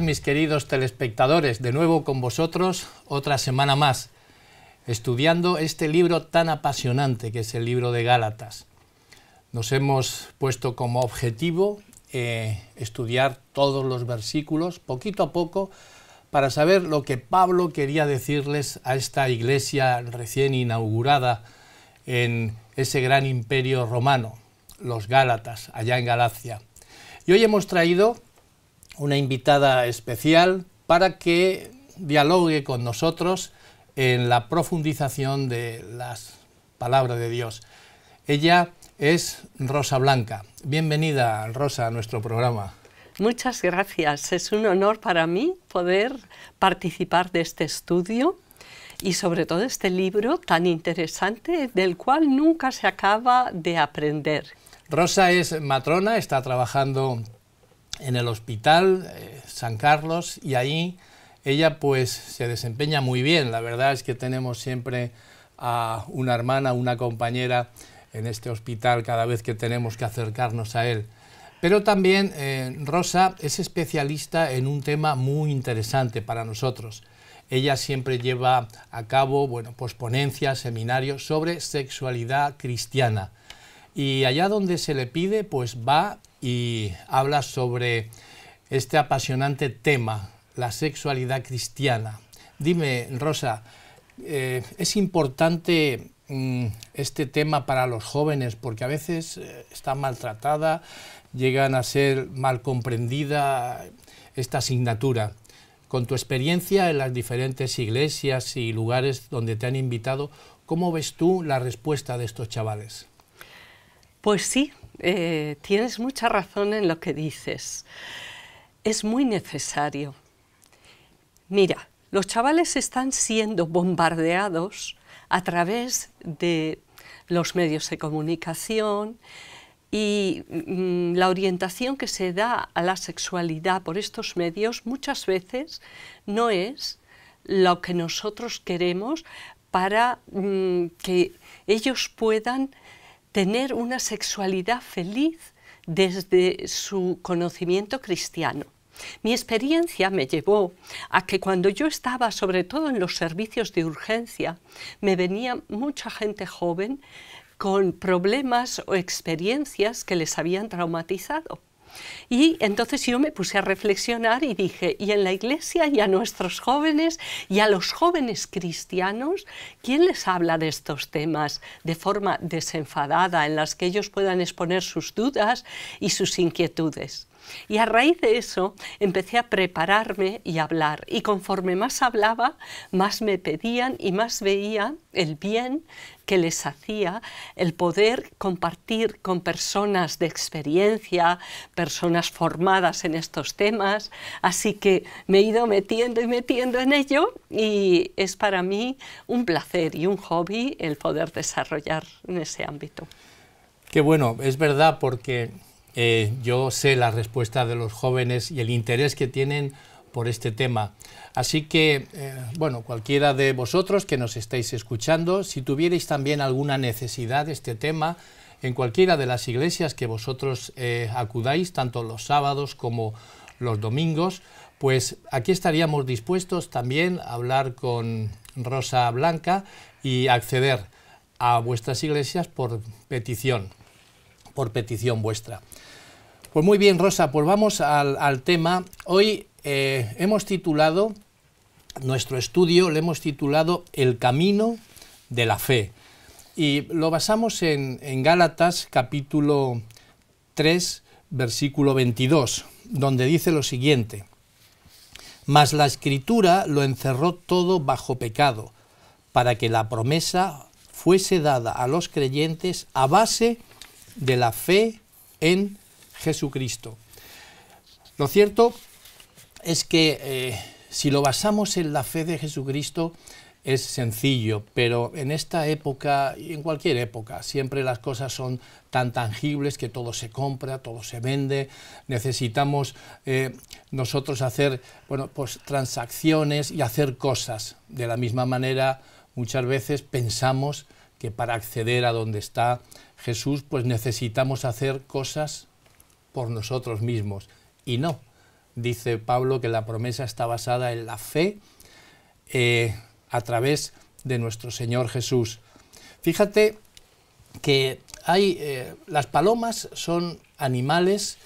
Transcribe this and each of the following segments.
mis queridos telespectadores, de nuevo con vosotros otra semana más, estudiando este libro tan apasionante que es el libro de Gálatas. Nos hemos puesto como objetivo eh, estudiar todos los versículos poquito a poco para saber lo que Pablo quería decirles a esta iglesia recién inaugurada en ese gran imperio romano, los Gálatas, allá en Galacia. Y hoy hemos traído una invitada especial para que dialogue con nosotros en la profundización de las palabras de Dios. Ella es Rosa Blanca. Bienvenida, Rosa, a nuestro programa. Muchas gracias. Es un honor para mí poder participar de este estudio y sobre todo este libro tan interesante del cual nunca se acaba de aprender. Rosa es matrona, está trabajando en el hospital eh, San Carlos y ahí ella pues se desempeña muy bien. La verdad es que tenemos siempre a una hermana, una compañera en este hospital cada vez que tenemos que acercarnos a él. Pero también eh, Rosa es especialista en un tema muy interesante para nosotros. Ella siempre lleva a cabo bueno, pues ponencias, seminarios sobre sexualidad cristiana. Y allá donde se le pide, pues va y habla sobre este apasionante tema, la sexualidad cristiana. Dime, Rosa, eh, ¿es importante mm, este tema para los jóvenes? Porque a veces eh, está maltratada, llegan a ser mal comprendida esta asignatura. Con tu experiencia en las diferentes iglesias y lugares donde te han invitado, ¿cómo ves tú la respuesta de estos chavales? Pues sí, eh, tienes mucha razón en lo que dices. Es muy necesario. Mira, los chavales están siendo bombardeados a través de los medios de comunicación y mm, la orientación que se da a la sexualidad por estos medios muchas veces no es lo que nosotros queremos para mm, que ellos puedan tener una sexualidad feliz desde su conocimiento cristiano. Mi experiencia me llevó a que cuando yo estaba, sobre todo en los servicios de urgencia, me venía mucha gente joven con problemas o experiencias que les habían traumatizado. Y entonces yo me puse a reflexionar y dije, ¿y en la iglesia y a nuestros jóvenes y a los jóvenes cristianos, quién les habla de estos temas de forma desenfadada, en las que ellos puedan exponer sus dudas y sus inquietudes? Y a raíz de eso empecé a prepararme y a hablar. Y conforme más hablaba, más me pedían y más veía el bien que les hacía el poder compartir con personas de experiencia, personas formadas en estos temas. Así que me he ido metiendo y metiendo en ello y es para mí un placer y un hobby el poder desarrollar en ese ámbito. Qué bueno, es verdad porque eh, yo sé la respuesta de los jóvenes y el interés que tienen por este tema. Así que, eh, bueno, cualquiera de vosotros que nos estáis escuchando, si tuvierais también alguna necesidad de este tema, en cualquiera de las iglesias que vosotros eh, acudáis, tanto los sábados como los domingos, pues aquí estaríamos dispuestos también a hablar con Rosa Blanca y acceder a vuestras iglesias por petición, por petición vuestra. Pues muy bien, Rosa, pues vamos al, tema. Hoy eh, hemos titulado, nuestro estudio le hemos titulado El camino de la fe. Y lo basamos en, Gálatas capítulo 3, versículo 22, donde dice lo siguiente. Mas la escritura lo encerró todo bajo pecado, para que la promesa fuese dada a los creyentes a base de la fe en Jesucristo. Lo cierto es que eh, si lo basamos en la fe de Jesucristo, es sencillo, pero en esta época y en cualquier época siempre las cosas son tan tangibles que todo se compra, todo se vende, necesitamos eh, nosotros hacer bueno, pues, transacciones y hacer cosas. De la misma manera, muchas veces pensamos que para acceder a donde está Jesús, pues necesitamos hacer cosas por nosotros mismos. Y no, dice Pablo que la promesa está basada en la fe eh, a través de nuestro Señor Jesús. Fíjate que hay, eh, las palomas son animales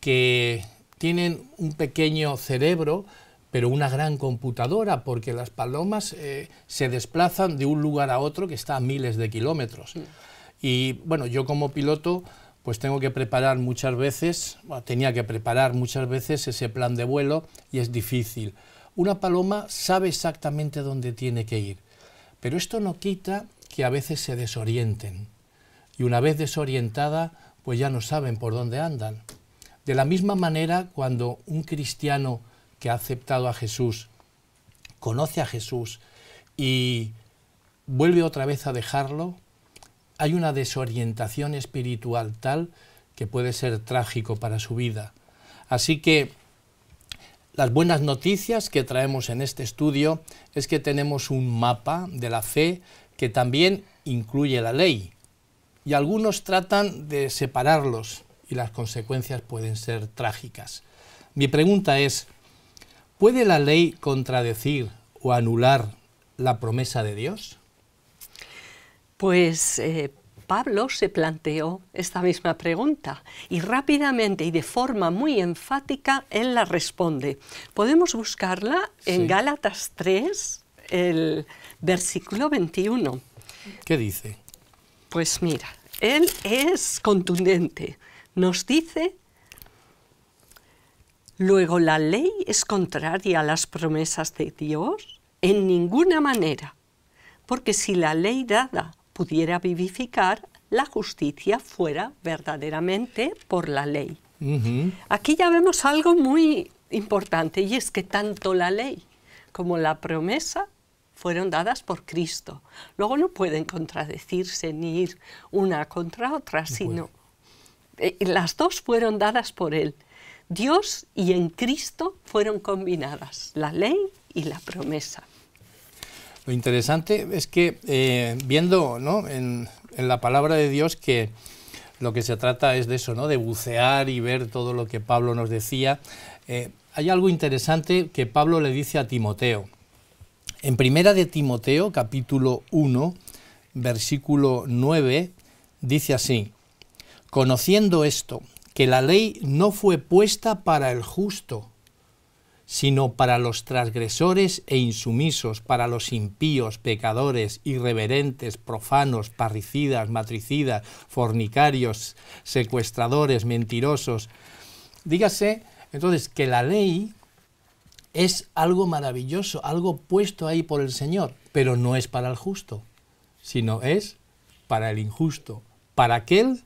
que tienen un pequeño cerebro, pero una gran computadora, porque las palomas eh, se desplazan de un lugar a otro que está a miles de kilómetros. Y bueno, yo como piloto pues tengo que preparar muchas veces, tenía que preparar muchas veces ese plan de vuelo y es difícil. Una paloma sabe exactamente dónde tiene que ir, pero esto no quita que a veces se desorienten y una vez desorientada pues ya no saben por dónde andan. De la misma manera cuando un cristiano que ha aceptado a Jesús, conoce a Jesús y vuelve otra vez a dejarlo, hay una desorientación espiritual tal que puede ser trágico para su vida. Así que las buenas noticias que traemos en este estudio es que tenemos un mapa de la fe que también incluye la ley. Y algunos tratan de separarlos y las consecuencias pueden ser trágicas. Mi pregunta es, ¿puede la ley contradecir o anular la promesa de Dios? Pues eh, Pablo se planteó esta misma pregunta y rápidamente y de forma muy enfática él la responde. Podemos buscarla en Gálatas 3, el versículo 21. ¿Qué dice? Pues mira, él es contundente. Nos dice, luego la ley es contraria a las promesas de Dios en ninguna manera, porque si la ley dada pudiera vivificar la justicia fuera verdaderamente por la ley. Aquí ya vemos algo muy importante y es que tanto la ley como la promesa fueron dadas por Cristo. Luego no pueden contradecirse ni ir una contra otra, sino eh, las dos fueron dadas por Él. Dios y en Cristo fueron combinadas la ley y la promesa. Lo interesante es que eh, viendo en, la palabra de Dios que lo que se trata es de eso, ¿no? de bucear y ver todo lo que Pablo nos decía, eh, hay algo interesante que Pablo le dice a Timoteo. En primera de Timoteo, capítulo 1, versículo 9, dice así, conociendo esto, que la ley no fue puesta para el justo, sino para los transgresores e insumisos, para los impíos, pecadores, irreverentes, profanos, parricidas, matricidas, fornicarios, secuestradores, mentirosos. Dígase, entonces, que la ley es algo maravilloso, algo puesto ahí por el Señor, pero no es para el justo, sino es para el injusto, para aquel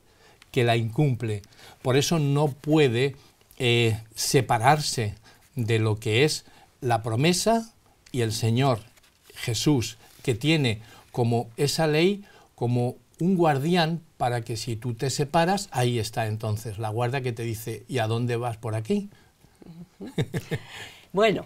que la incumple. Por eso no puede eh, separarse de lo que es la promesa y el Señor Jesús, que tiene como esa ley, como un guardián para que si tú te separas, ahí está entonces la guarda que te dice, ¿y a dónde vas por aquí? bueno,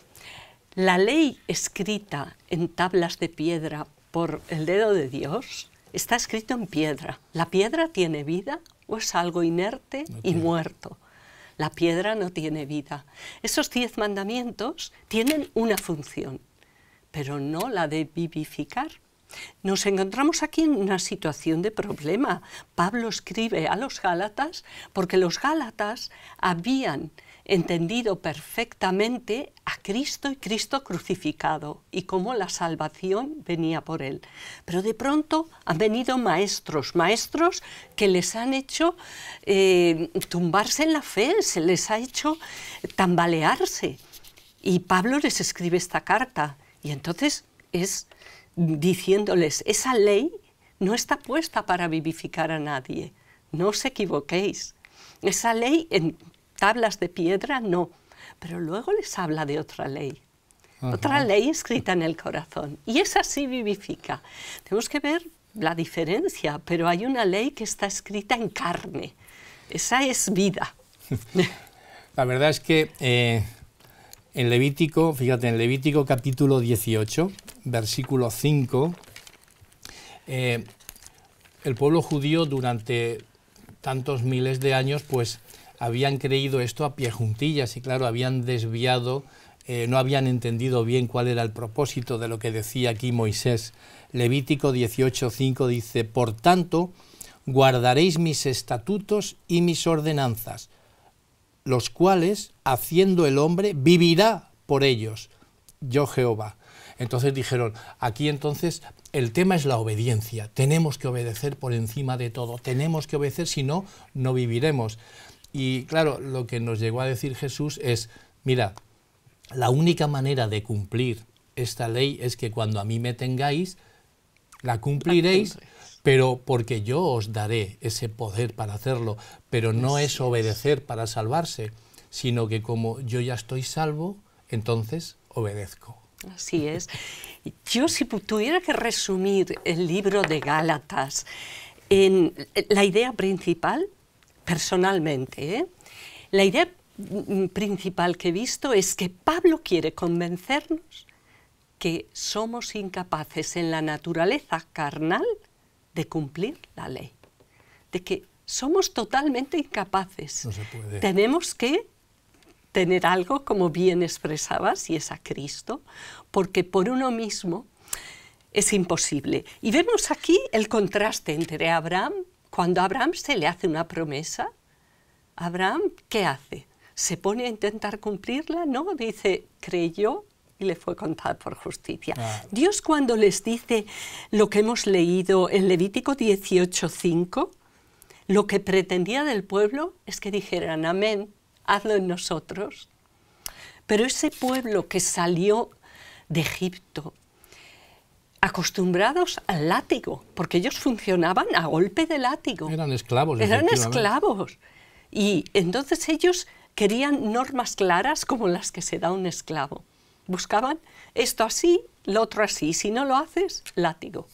la ley escrita en tablas de piedra por el dedo de Dios está escrito en piedra. ¿La piedra tiene vida o es algo inerte y muerto? La piedra no tiene vida. Esos diez mandamientos tienen una función, pero no la de vivificar. Nos encontramos aquí en una situación de problema. Pablo escribe a los Gálatas porque los Gálatas habían entendido perfectamente a Cristo y Cristo crucificado y cómo la salvación venía por él. Pero de pronto han venido maestros, maestros que les han hecho eh, tumbarse en la fe, se les ha hecho tambalearse. Y Pablo les escribe esta carta y entonces es diciéndoles, esa ley no está puesta para vivificar a nadie, no os equivoquéis. Esa ley tablas de piedra, no. Pero luego les habla de otra ley, otra ley escrita en el corazón. Y esa sí vivifica. Tenemos que ver la diferencia, pero hay una ley que está escrita en carne. Esa es vida. La verdad es que eh, en Levítico, fíjate, en Levítico capítulo 18, versículo 5, eh, el pueblo judío durante tantos miles de años, pues habían creído esto a pie juntillas y claro, habían desviado, eh, no habían entendido bien cuál era el propósito de lo que decía aquí Moisés. Levítico 18.5 dice, por tanto, guardaréis mis estatutos y mis ordenanzas, los cuales, haciendo el hombre, vivirá por ellos, yo Jehová. Entonces dijeron, aquí entonces el tema es la obediencia, tenemos que obedecer por encima de todo, tenemos que obedecer, si no, no viviremos. Y claro, lo que nos llegó a decir Jesús es, mira, la única manera de cumplir esta ley es que cuando a mí me tengáis, la cumpliréis, pero porque yo os daré ese poder para hacerlo, pero no es obedecer para salvarse, sino que como yo ya estoy salvo, entonces obedezco. Así es. Yo si tuviera que resumir el libro de Gálatas en la idea principal personalmente, ¿eh? la idea mm, mm, principal que he visto es que Pablo quiere convencernos que somos incapaces en la naturaleza carnal de cumplir la ley, de que somos totalmente incapaces. No se puede. Tenemos que tener algo, como bien expresabas, y es a Cristo, porque por uno mismo es imposible. Y vemos aquí el contraste entre Abraham cuando a Abraham se le hace una promesa, Abraham, ¿qué hace? ¿Se pone a intentar cumplirla? No, dice, creyó y le fue contada por justicia. Ah. Dios cuando les dice lo que hemos leído en Levítico 18.5, lo que pretendía del pueblo es que dijeran, amén, hazlo en nosotros. Pero ese pueblo que salió de Egipto, acostumbrados al látigo, porque ellos funcionaban a golpe de látigo. Eran esclavos. Eran esclavos. Y entonces ellos querían normas claras como las que se da un esclavo. Buscaban esto así, lo otro así. Si no lo haces, látigo.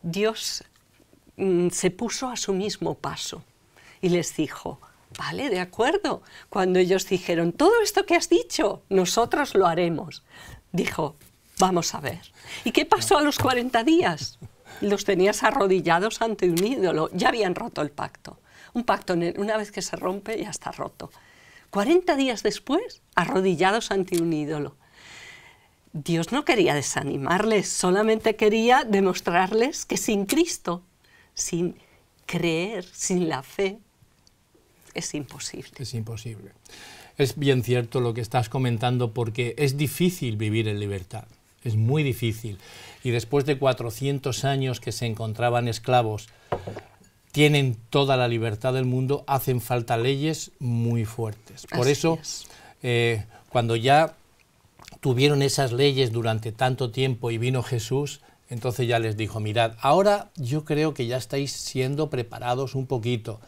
Dios mm, se puso a su mismo paso y les dijo, vale, de acuerdo. Cuando ellos dijeron, todo esto que has dicho, nosotros lo haremos. Dijo, Vamos a ver. ¿Y qué pasó a los 40 días? Los tenías arrodillados ante un ídolo. Ya habían roto el pacto. Un pacto, una vez que se rompe, ya está roto. 40 días después, arrodillados ante un ídolo. Dios no quería desanimarles, solamente quería demostrarles que sin Cristo, sin creer, sin la fe, es imposible. Es imposible. Es bien cierto lo que estás comentando porque es difícil vivir en libertad es muy difícil. Y después de 400 años que se encontraban esclavos, tienen toda la libertad del mundo, hacen falta leyes muy fuertes. Por eso, eh, cuando ya tuvieron esas leyes durante tanto tiempo y vino Jesús, entonces ya les dijo, mirad, ahora yo creo que ya estáis siendo preparados un poquito.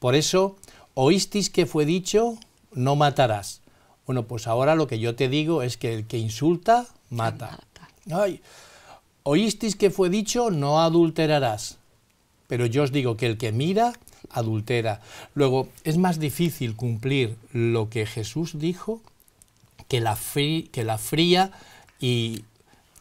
Por eso, oístis que fue dicho, no matarás. Bueno, pues ahora lo que yo te digo es que el que insulta, mata. Ay, oísteis que fue dicho, no adulterarás. Pero yo os digo que el que mira, adultera. Luego, es más difícil cumplir lo que Jesús dijo que la, fría, que la fría y,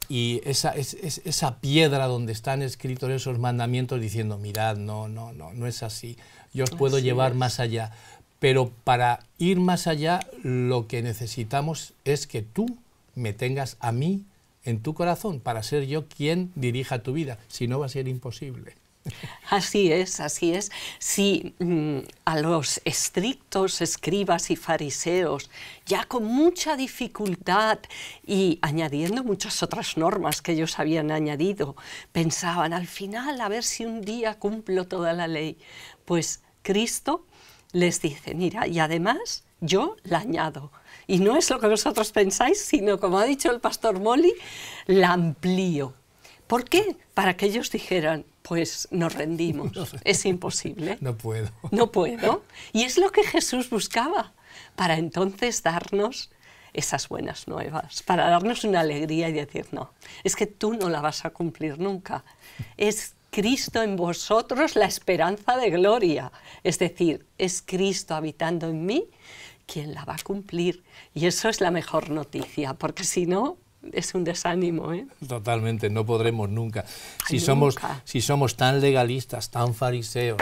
esa, piedra donde están escritos esos mandamientos diciendo, mirad, no, no, no, no es así. Yo os puedo llevar más allá. Pero para ir más allá, lo que necesitamos es que tú me tengas a mí en tu corazón para ser yo quien dirija tu vida, si no va a ser imposible. Así es, así es. Si mm, a los estrictos escribas y fariseos, ya con mucha dificultad y añadiendo muchas otras normas que ellos habían añadido, pensaban al final a ver si un día cumplo toda la ley, pues Cristo les dice, mira, y además yo la añado. Y no es lo que vosotros pensáis, sino, como ha dicho el pastor Molly, la amplío. ¿Por qué? Para que ellos dijeran, pues nos rendimos, es imposible. No puedo. No puedo. Y es lo que Jesús buscaba, para entonces darnos esas buenas nuevas, para darnos una alegría y decir, no, es que tú no la vas a cumplir nunca. Es Cristo en vosotros la esperanza de gloria, es decir, es Cristo habitando en mí ¿Quién la va a cumplir. Y eso es la mejor noticia, porque si no, es un desánimo. ¿eh? Totalmente, no podremos nunca. Ah, si, Somos, nunca. si somos tan legalistas, tan fariseos,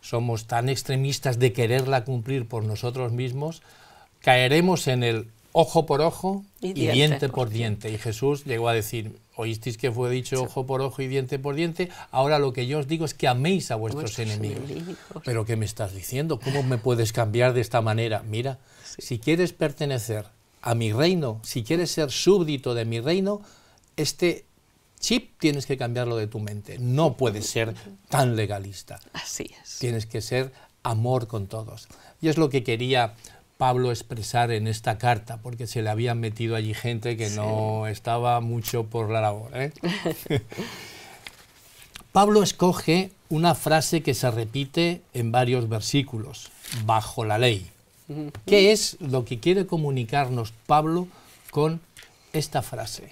somos tan extremistas de quererla cumplir por nosotros mismos, caeremos en el ojo por ojo y, diente, por diente. Y Jesús llegó a decir, oísteis que fue dicho ojo por ojo y diente por diente, ahora lo que yo os digo es que améis a vuestros, enemigos. Pero ¿qué me estás diciendo? ¿Cómo me puedes cambiar de esta manera? Mira, si quieres pertenecer a mi reino, si quieres ser súbdito de mi reino, este chip tienes que cambiarlo de tu mente. No puedes ser tan legalista. Así es. Tienes que ser amor con todos. Y es lo que quería Pablo expresar en esta carta, porque se le habían metido allí gente que no estaba mucho por la labor. ¿eh? Pablo escoge una frase que se repite en varios versículos, bajo la ley. ¿Qué es lo que quiere comunicarnos Pablo con esta frase?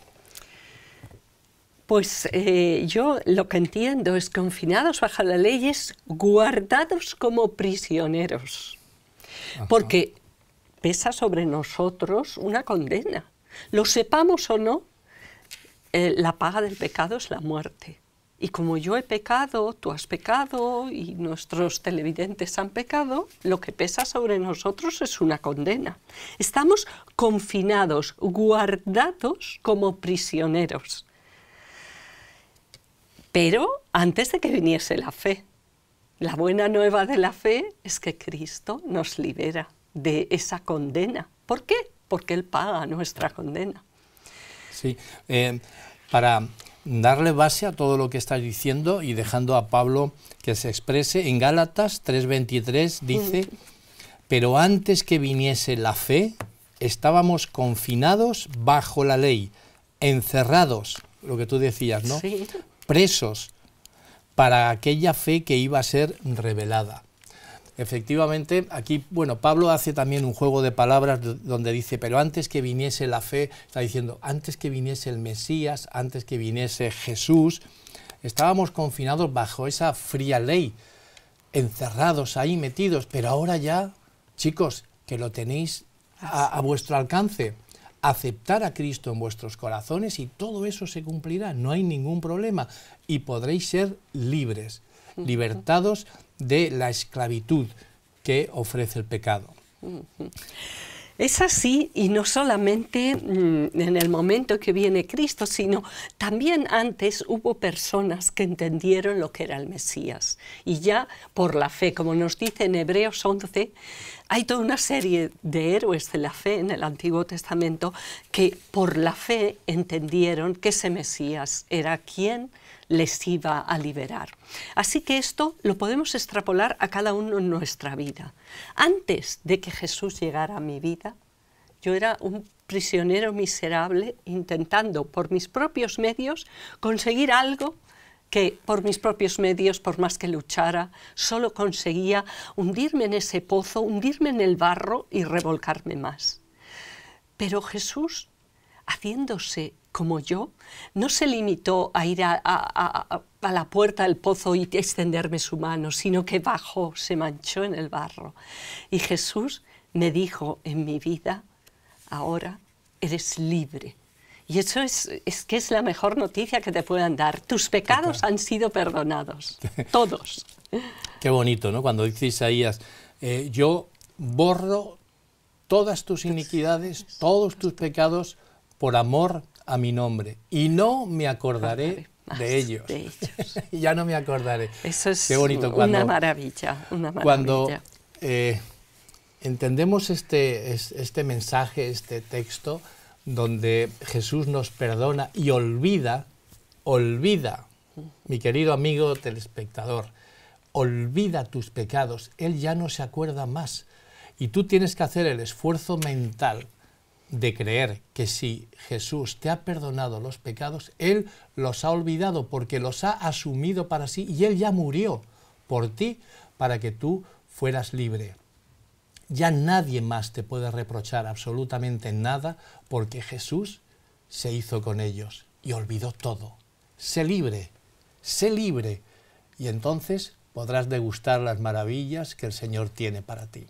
Pues eh, yo lo que entiendo es confinados bajo la ley es guardados como prisioneros. Porque pesa sobre nosotros una condena. Lo sepamos o no, eh, la paga del pecado es la muerte. Y como yo he pecado, tú has pecado y nuestros televidentes han pecado, lo que pesa sobre nosotros es una condena. Estamos confinados, guardados como prisioneros. Pero antes de que viniese la fe, la buena nueva de la fe es que Cristo nos libera de esa condena. ¿Por qué? Porque Él paga nuestra condena. Sí, eh, para darle base a todo lo que estás diciendo y dejando a Pablo que se exprese, en Gálatas 3:23 dice, mm. pero antes que viniese la fe, estábamos confinados bajo la ley, encerrados, lo que tú decías, ¿no? Presos para aquella fe que iba a ser revelada. Efectivamente, aquí, bueno, Pablo hace también un juego de palabras donde dice, pero antes que viniese la fe, está diciendo, antes que viniese el Mesías, antes que viniese Jesús, estábamos confinados bajo esa fría ley, encerrados ahí, metidos, pero ahora ya, chicos, que lo tenéis a, vuestro alcance aceptar a Cristo en vuestros corazones y todo eso se cumplirá, no hay ningún problema y podréis ser libres, libertados de la esclavitud que ofrece el pecado. Es así, y no solamente mm, en el momento que viene Cristo, sino también antes hubo personas que entendieron lo que era el Mesías. Y ya por la fe, como nos dice en Hebreos 11, hay toda una serie de héroes de la fe en el Antiguo Testamento que por la fe entendieron que ese Mesías era quien les iba a liberar. Así que esto lo podemos extrapolar a cada uno en nuestra vida. Antes de que Jesús llegara a mi vida, yo era un prisionero miserable intentando por mis propios medios conseguir algo que por mis propios medios, por más que luchara, solo conseguía hundirme en ese pozo, hundirme en el barro y revolcarme más. Pero Jesús, haciéndose como yo, no se limitó a ir a, la puerta del pozo y extenderme su mano, sino que bajó, se manchó en el barro. Y Jesús me dijo en mi vida, ahora eres libre. Y eso es, que es la mejor noticia que te puedan dar. Tus pecados han sido perdonados, todos. Qué bonito, ¿no? Cuando dice Isaías, eh, yo borro todas tus iniquidades, todos tus pecados, por amor a mi nombre y no me acordaré de ellos. ya no me acordaré. Eso es Qué bonito cuando, una maravilla, Cuando eh, entendemos este, este mensaje, este texto, donde Jesús nos perdona y olvida, olvida, mi querido amigo telespectador, olvida tus pecados, Él ya no se acuerda más. Y tú tienes que hacer el esfuerzo mental de creer que si Jesús te ha perdonado los pecados, Él los ha olvidado porque los ha asumido para sí y Él ya murió por ti para que tú fueras libre. Ya nadie más te puede reprochar absolutamente nada porque Jesús se hizo con ellos y olvidó todo. Sé libre, sé libre y entonces podrás degustar las maravillas que el Señor tiene para ti.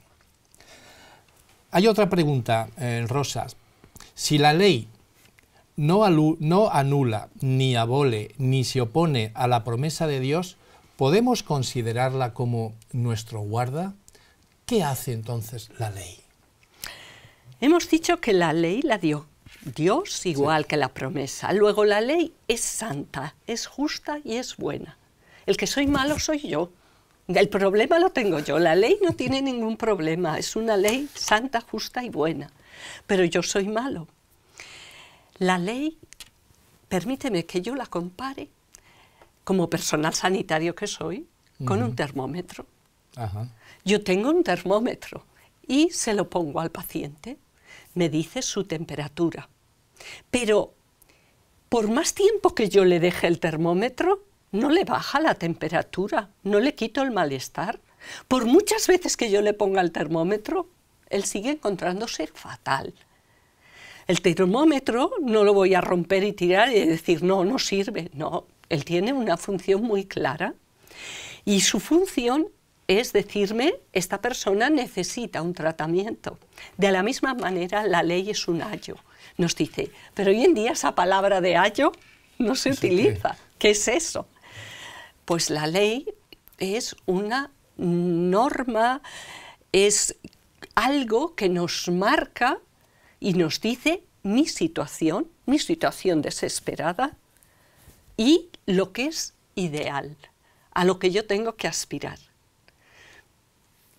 Hay otra pregunta, eh, Rosa. Si la ley no, anula, ni abole, ni se opone a la promesa de Dios, ¿podemos considerarla como nuestro guarda? ¿Qué hace entonces la ley? Hemos dicho que la ley la dio Dios igual que la promesa. Luego la ley es santa, es justa y es buena. El que soy malo soy yo. El problema lo tengo yo. La ley no tiene ningún problema. Es una ley santa, justa y buena. Pero yo soy malo. La ley, permíteme que yo la compare, como personal sanitario que soy, con un termómetro. Yo tengo un termómetro y se lo pongo al paciente. Me dice su temperatura. Pero por más tiempo que yo le deje el termómetro, no le baja la temperatura, no le quito el malestar. Por muchas veces que yo le ponga el termómetro, él sigue encontrándose fatal. El termómetro no lo voy a romper y tirar y decir, no, no sirve. No, él tiene una función muy clara y su función es decirme, esta persona necesita un tratamiento. De la misma manera, la ley es un ayo. Nos dice, pero hoy en día esa palabra de ayo no se utiliza. ¿Qué es eso? Pues la ley es una norma, es algo que nos marca y nos dice mi situación, mi situación desesperada y lo que es ideal, a lo que yo tengo que aspirar.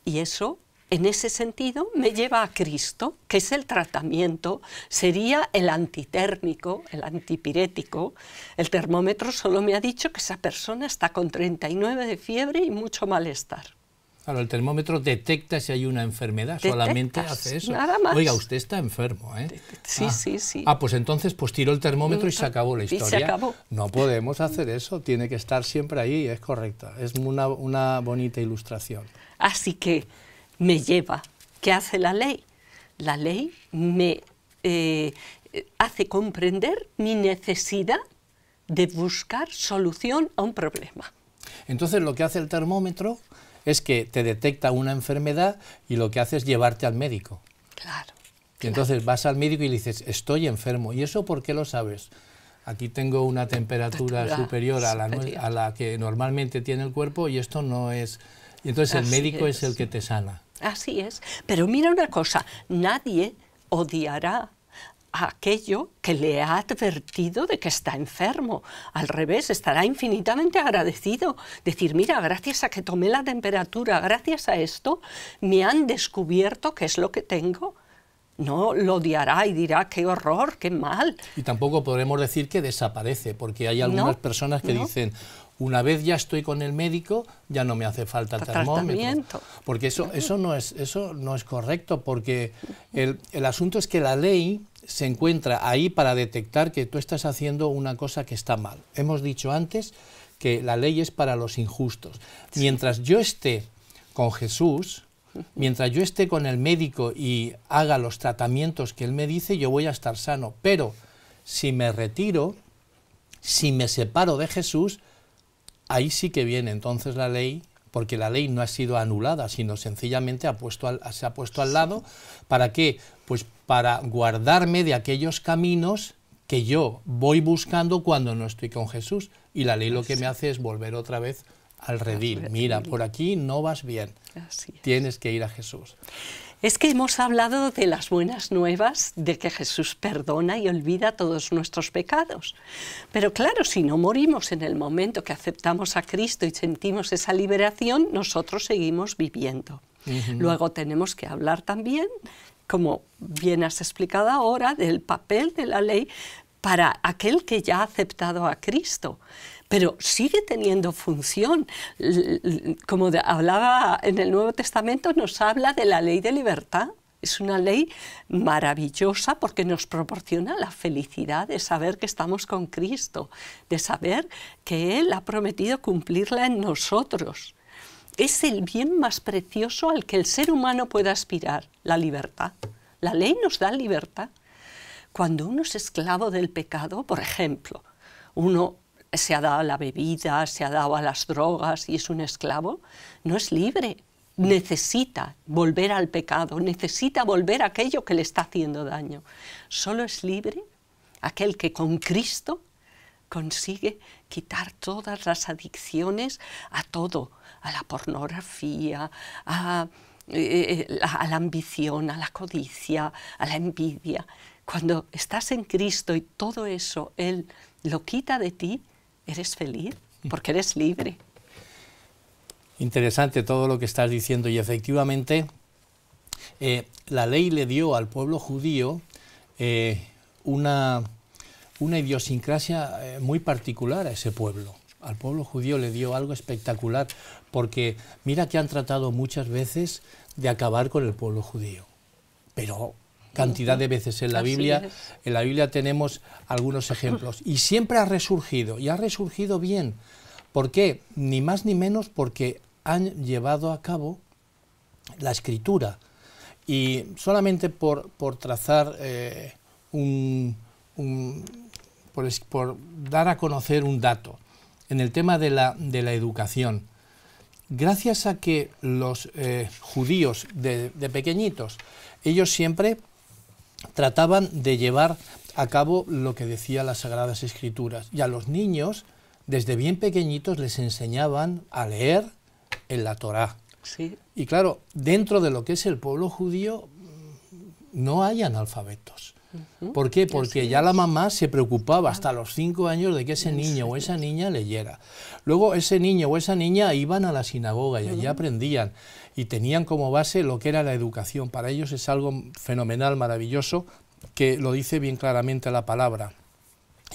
Y eso en ese sentido, me lleva a Cristo, que es el tratamiento, sería el antitérmico, el antipirético. El termómetro solo me ha dicho que esa persona está con 39 de fiebre y mucho malestar. Claro, el termómetro detecta si hay una enfermedad, solamente hace eso. Nada más. Oiga, usted está enfermo, ¿eh? Sí, ah. sí, sí. Ah, pues entonces pues tiró el termómetro y se mm, acabó la historia. se acabó. No podemos hacer eso, tiene que estar siempre ahí, es correcta. Es una bonita ilustración. Así que me lleva. ¿Qué hace la ley? La ley me eh, hace comprender mi necesidad de buscar solución a un problema. Entonces lo que hace el termómetro es que te detecta una enfermedad y lo que hace es llevarte al médico. Claro. entonces vas al médico y le dices, estoy enfermo. ¿Y eso por qué lo sabes? Aquí tengo una temperatura, superior, a la, A, la, que normalmente tiene el cuerpo y esto no es... Y entonces el médico es el que te sana. Así es. Pero mira una cosa, nadie odiará a aquello que le ha advertido de que está enfermo. Al revés, estará infinitamente agradecido. Decir, mira, gracias a que tomé la temperatura, gracias a esto, me han descubierto qué es lo que tengo. No lo odiará y dirá, qué horror, qué mal. Y tampoco podremos decir que desaparece, porque hay algunas personas que dicen, una vez ya estoy con el médico, ya no me hace falta el termómetro. Porque eso, eso, no es, eso no es correcto, porque el, el asunto es que la ley se encuentra ahí para detectar que tú estás haciendo una cosa que está mal. Hemos dicho antes que la ley es para los injustos. Mientras yo esté con Jesús, mientras yo esté con el médico y haga los tratamientos que él me dice, yo voy a estar sano. Pero si me retiro, si me separo de Jesús, ahí sí que viene entonces la ley porque la ley no ha sido anulada, sino sencillamente ha puesto se ha puesto al lado. ¿Para qué? Pues para guardarme de aquellos caminos que yo voy buscando cuando no estoy con Jesús. Y la ley lo que me hace es volver otra vez al redil. Mira, por aquí no vas bien. Tienes que ir a Jesús. Es que hemos hablado de las buenas nuevas, de que Jesús perdona y olvida todos nuestros pecados. Pero claro, si no morimos en el momento que aceptamos a Cristo y sentimos esa liberación, nosotros seguimos viviendo. Luego tenemos que hablar también, como bien has explicado ahora, del papel de la ley para aquel que ya ha aceptado a Cristo pero sigue teniendo función. Como hablaba en el Nuevo Testamento, nos habla de la ley de libertad. Es una ley maravillosa porque nos proporciona la felicidad de saber que estamos con Cristo, de saber que Él ha prometido cumplirla en nosotros. Es el bien más precioso al que el ser humano pueda aspirar, la libertad. La ley nos da libertad. Cuando uno es esclavo del pecado, por ejemplo, uno se ha dado a la bebida, se ha dado a las drogas y es un esclavo, no es libre. Necesita volver al pecado, necesita volver a aquello que le está haciendo daño. Solo es libre aquel que con Cristo consigue quitar todas las adicciones a todo, a la pornografía, a, eh, eh, la ambición, a la codicia, a la envidia. Cuando estás en Cristo y todo eso Él lo quita de ti, eres feliz porque eres libre. Interesante todo lo que estás diciendo y efectivamente eh, la ley le dio al pueblo judío eh, una, una, idiosincrasia eh, muy particular a ese pueblo. Al pueblo judío le dio algo espectacular porque mira que han tratado muchas veces de acabar con el pueblo judío, pero cantidad de veces en la Biblia. En la Biblia tenemos algunos ejemplos. Y siempre ha resurgido, y ha resurgido bien. ¿Por qué? Ni más ni menos porque han llevado a cabo la escritura. Y solamente por, por trazar eh, un, por, dar a conocer un dato en el tema de la, educación. Gracias a que los eh, judíos de, de, pequeñitos, ellos siempre trataban de llevar a cabo lo que decía las Sagradas Escrituras. Y a los niños, desde bien pequeñitos, les enseñaban a leer en la Torá. Y claro, dentro de lo que es el pueblo judío, mm, no hay analfabetos. ¿Por qué? Porque ya la mamá se preocupaba hasta los cinco años de que ese niño o esa niña leyera. Luego ese niño o esa niña iban a la sinagoga y allí aprendían y tenían como base lo que era la educación. Para ellos es algo fenomenal, maravilloso, que lo dice bien claramente la palabra.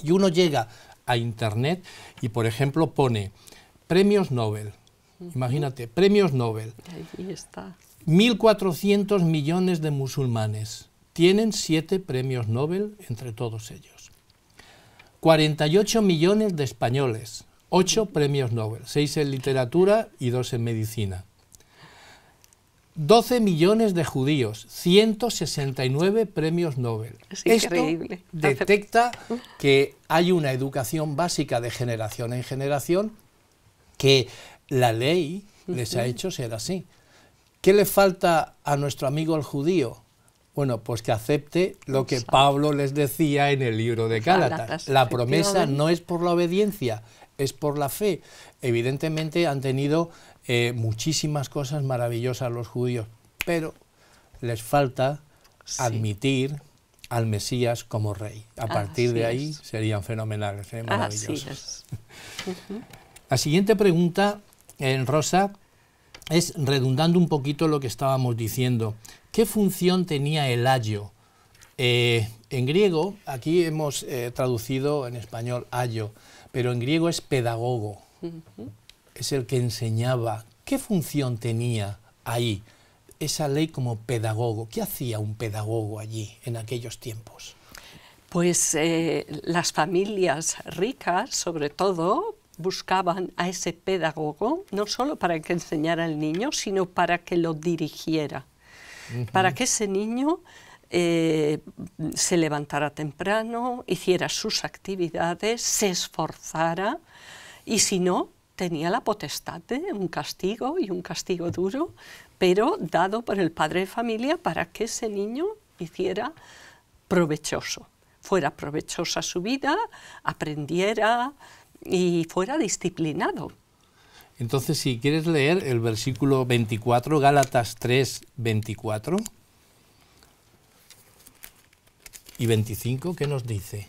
Y uno llega a Internet y, por ejemplo, pone premios Nobel. Imagínate, premios Nobel. Ahí está. 1.400 millones de musulmanes tienen siete premios Nobel entre todos ellos. 48 millones de españoles, ocho premios Nobel, seis en literatura y dos en medicina. 12 millones de judíos, 169 premios Nobel. Es Esto increíble. detecta que hay una educación básica de generación en generación que la ley les ha hecho ser así. ¿Qué le falta a nuestro amigo el judío? Bueno, pues que acepte lo que Pablo les decía en el libro de Gálatas. La promesa no es por la obediencia, es por la fe. Evidentemente han tenido eh, muchísimas cosas maravillosas los judíos, pero les falta admitir al Mesías como rey. A ah, partir de ahí serían fenomenales, ¿eh? ah, maravillosos. La siguiente pregunta, eh, en Rosa, es redundando un poquito lo que estábamos diciendo. ¿Qué función tenía el ayo? en griego, aquí hemos traducido en español ayo, pero en griego es pedagogo es el que enseñaba. ¿Qué función tenía ahí esa ley como pedagogo? ¿Qué hacía un pedagogo allí en aquellos tiempos? Pues eh, las familias ricas, sobre todo, buscaban a ese pedagogo no solo para que enseñara al niño, sino para que lo dirigiera, para que ese niño eh, se levantara temprano, hiciera sus actividades, se esforzara y si no, tenía la potestad de un castigo y un castigo duro, pero dado por el padre de familia para que ese niño hiciera provechoso, fuera provechosa su vida, aprendiera y fuera disciplinado. Entonces, si quieres leer el versículo 24, Gálatas 3, 24 y 25, ¿qué nos dice?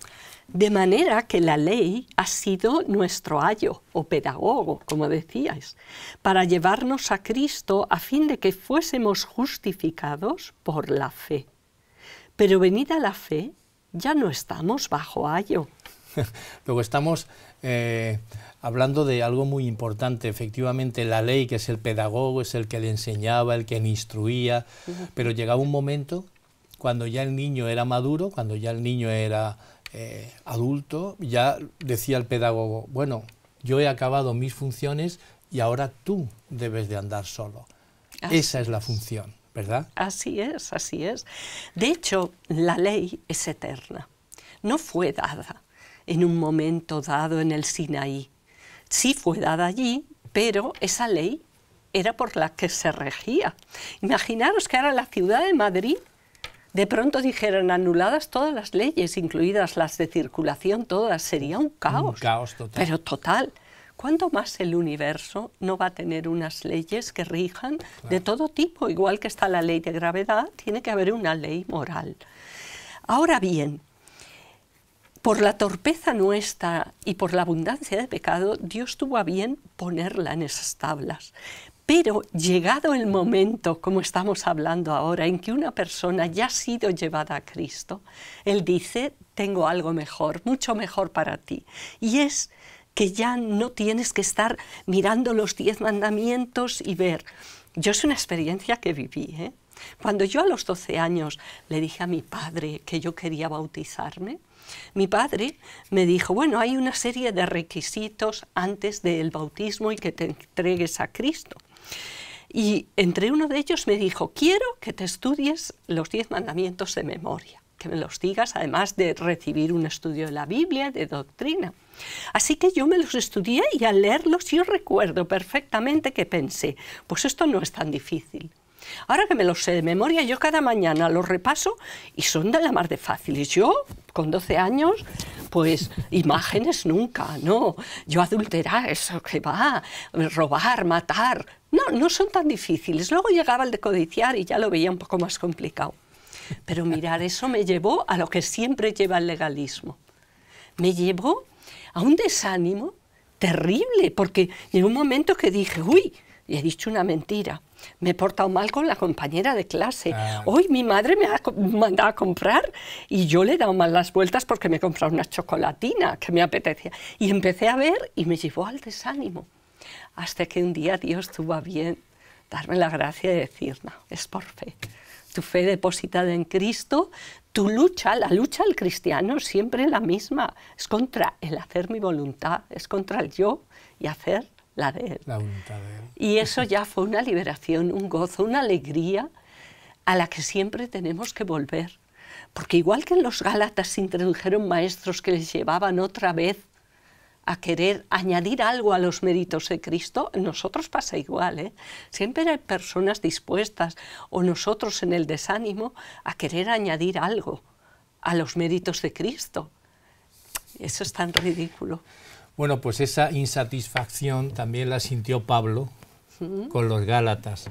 De manera que la ley ha sido nuestro ayo o pedagogo, como decíais, para llevarnos a Cristo a fin de que fuésemos justificados por la fe. Pero venida la fe, ya no estamos bajo ayo. Luego estamos eh, hablando de algo muy importante, efectivamente la ley, que es el pedagogo, es el que le enseñaba, el que le instruía, pero llegaba un momento cuando ya el niño era maduro, cuando ya el niño era eh, adulto, ya decía el pedagogo, bueno, yo he acabado mis funciones y ahora tú debes de andar solo. Esa es la función, ¿verdad? Así es, así es. De hecho, la ley es eterna. No fue dada en un momento dado en el Sinaí. Sí fue dada allí, pero esa ley era por la que se regía. Imaginaros que ahora la ciudad de Madrid de pronto dijeron, anuladas todas las leyes, incluidas las de circulación, todas, sería un caos. Un caos total. Pero total. ¿Cuánto más el universo no va a tener unas leyes que rijan de todo tipo? Igual que está la ley de gravedad, tiene que haber una ley moral. Ahora bien, por la torpeza nuestra y por la abundancia de pecado, Dios tuvo a bien ponerla en esas tablas. Pero llegado el momento, como estamos hablando ahora, en que una persona ya ha sido llevada a Cristo, Él dice, tengo algo mejor, mucho mejor para ti. Y es que ya no tienes que estar mirando los diez mandamientos y ver. Yo es una experiencia que viví. ¿eh? Cuando yo a los 12 años le dije a mi padre que yo quería bautizarme, mi padre me dijo, bueno, hay una serie de requisitos antes del bautismo y que te entregues a Cristo. Y entre uno de ellos me dijo, quiero que te estudies los diez mandamientos de memoria, que me los digas, además de recibir un estudio de la Biblia, de doctrina. Así que yo me los estudié y al leerlos yo recuerdo perfectamente que pensé, pues esto no es tan difícil. Ahora que me los sé de memoria, yo cada mañana los repaso y son de la más de fáciles. Yo, con 12 años, pues imágenes nunca, no. Yo adulterar, eso que va, robar, matar, no, no son tan difíciles. Luego llegaba el de codiciar y ya lo veía un poco más complicado. Pero mirar, eso me llevó a lo que siempre lleva el legalismo. Me llevó a un desánimo terrible, porque en un momento que dije, uy, y he dicho una mentira. Me he portado mal con la compañera de clase. Ah. Hoy mi madre me ha mandado a comprar y yo le he dado mal las vueltas porque me he comprado una chocolatina que me apetecía. Y empecé a ver y me llevó al desánimo hasta que un día Dios tuvo a bien darme la gracia de decir, no, es por fe. Tu fe depositada en Cristo, tu lucha, la lucha del cristiano siempre la misma, es contra el hacer mi voluntad, es contra el yo y hacer la de La voluntad de Él. Y eso ya fue una liberación, un gozo, una alegría a la que siempre tenemos que volver. Porque igual que en los Gálatas se introdujeron maestros que les llevaban otra vez a querer añadir algo a los méritos de Cristo, nosotros pasa igual. ¿eh? Siempre hay personas dispuestas o nosotros en el desánimo a querer añadir algo a los méritos de Cristo. Eso es tan ridículo. Bueno, pues esa insatisfacción también la sintió Pablo con los Gálatas,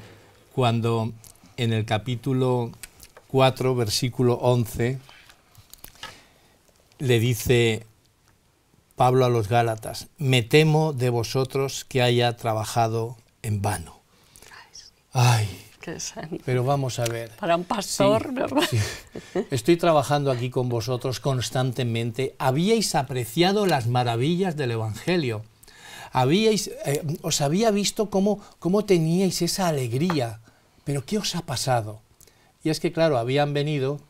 cuando en el capítulo 4, versículo 11, le dice Pablo a los Gálatas, me temo de vosotros que haya trabajado en vano. Ay, pero vamos a ver. Para un pastor, ¿verdad? Estoy trabajando aquí con vosotros constantemente. Habíais apreciado las maravillas del Evangelio. Habíais, eh, os había visto cómo, cómo teníais esa alegría. Pero ¿qué os ha pasado? Y es que, claro, habían venido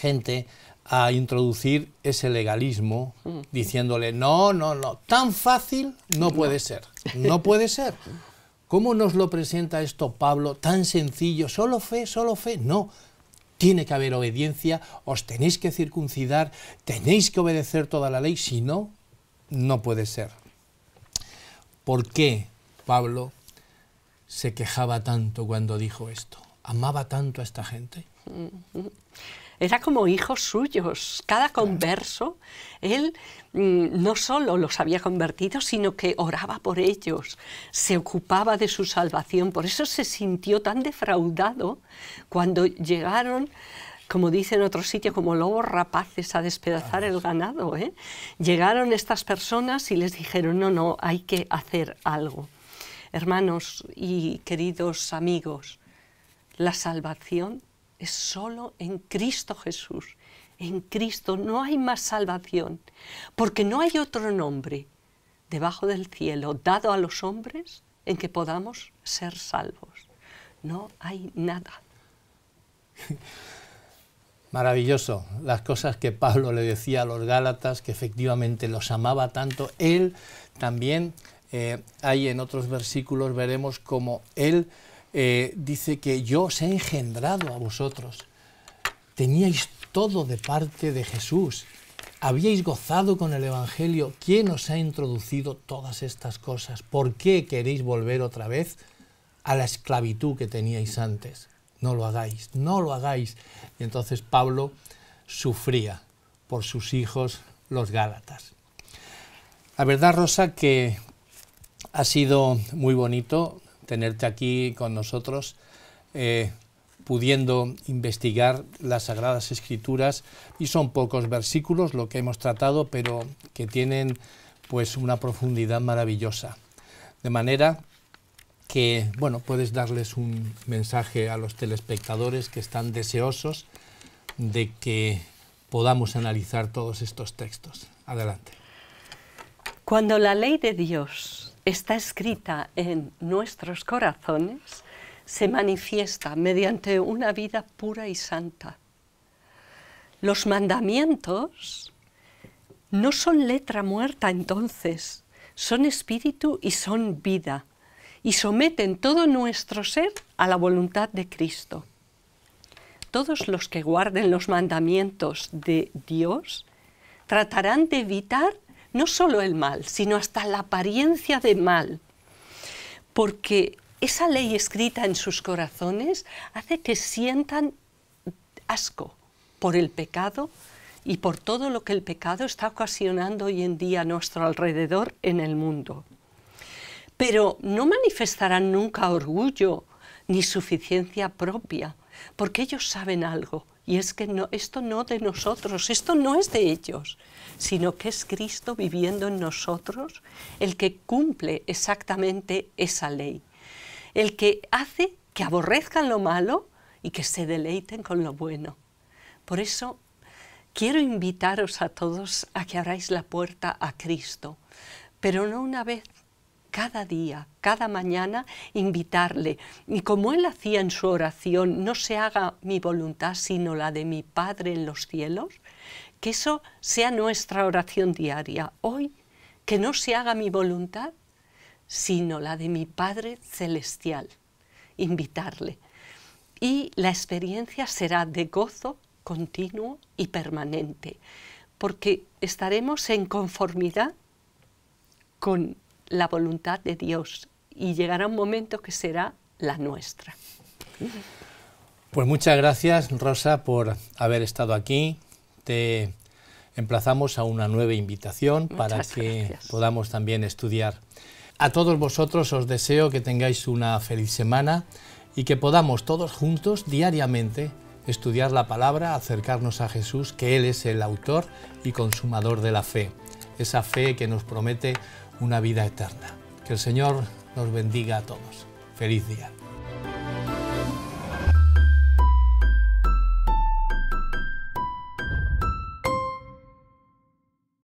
gente a introducir ese legalismo mm. diciéndole, no, no, no, tan fácil no puede ser, no puede ser. ¿Cómo nos lo presenta esto Pablo tan sencillo? Solo fe, solo fe. No, tiene que haber obediencia, os tenéis que circuncidar, tenéis que obedecer toda la ley, si no, no puede ser. ¿Por qué Pablo se quejaba tanto cuando dijo esto? ¿Amaba tanto a esta gente? Mm era como hijos suyos. Cada converso, él mm, no solo los había convertido, sino que oraba por ellos, se ocupaba de su salvación. Por eso se sintió tan defraudado cuando llegaron como dicen otros sitios, sitio, como lobos rapaces a despedazar el ganado. ¿eh? Llegaron estas personas y les dijeron, no, no, hay que hacer algo. Hermanos y queridos amigos, la salvación es solo en Cristo Jesús. En Cristo no hay más salvación, porque no hay otro nombre debajo del cielo dado a los hombres en que podamos ser salvos. No hay nada. Maravilloso, las cosas que Pablo le decía a los Gálatas, que efectivamente los amaba tanto, él también, eh, ahí en otros versículos, veremos cómo él eh, dice que yo os he engendrado a vosotros. Teníais todo de parte de Jesús. Habíais gozado con el Evangelio. ¿Quién os ha introducido todas estas cosas? ¿Por qué queréis volver otra vez a la esclavitud que teníais antes? No lo hagáis, no lo hagáis. Y entonces Pablo sufría por sus hijos los Gálatas. La verdad, Rosa, que ha sido muy bonito tenerte aquí con nosotros, eh, pudiendo investigar las Sagradas Escrituras. Y son pocos versículos lo que hemos tratado, pero que tienen pues una profundidad maravillosa. De manera que, bueno, puedes darles un mensaje a los telespectadores que están deseosos de que podamos analizar todos estos textos. Adelante. Cuando la ley de Dios está escrita en nuestros corazones, se manifiesta mediante una vida pura y santa. Los mandamientos no son letra muerta entonces, son espíritu y son vida, y someten todo nuestro ser a la voluntad de Cristo. Todos los que guarden los mandamientos de Dios tratarán de evitar no solo el mal, sino hasta la apariencia de mal, porque esa ley escrita en sus corazones hace que sientan asco por el pecado y por todo lo que el pecado está ocasionando hoy en día a nuestro alrededor en el mundo. Pero no manifestarán nunca orgullo ni suficiencia propia, porque ellos saben algo, y es que no, esto no de nosotros, esto no es de ellos, sino que es Cristo viviendo en nosotros el que cumple exactamente esa ley, el que hace que aborrezcan lo malo y que se deleiten con lo bueno. Por eso quiero invitaros a todos a que abráis la puerta a Cristo, pero no una vez, cada día, cada mañana, invitarle. Y como él hacía en su oración, no se haga mi voluntad sino la de mi Padre en los cielos, que eso sea nuestra oración diaria. Hoy, que no se haga mi voluntad sino la de mi Padre celestial. Invitarle. Y la experiencia será de gozo continuo y permanente, porque estaremos en conformidad con la voluntad de Dios y llegará un momento que será la nuestra. Pues muchas gracias, Rosa, por haber estado aquí. Te emplazamos a una nueva invitación para que podamos también estudiar. A todos vosotros os deseo que tengáis una feliz semana y que podamos todos juntos diariamente estudiar la palabra, acercarnos a Jesús, que Él es el autor y consumador de la fe. Esa fe que nos promete una vida eterna. Que el Señor nos bendiga a todos. Feliz día.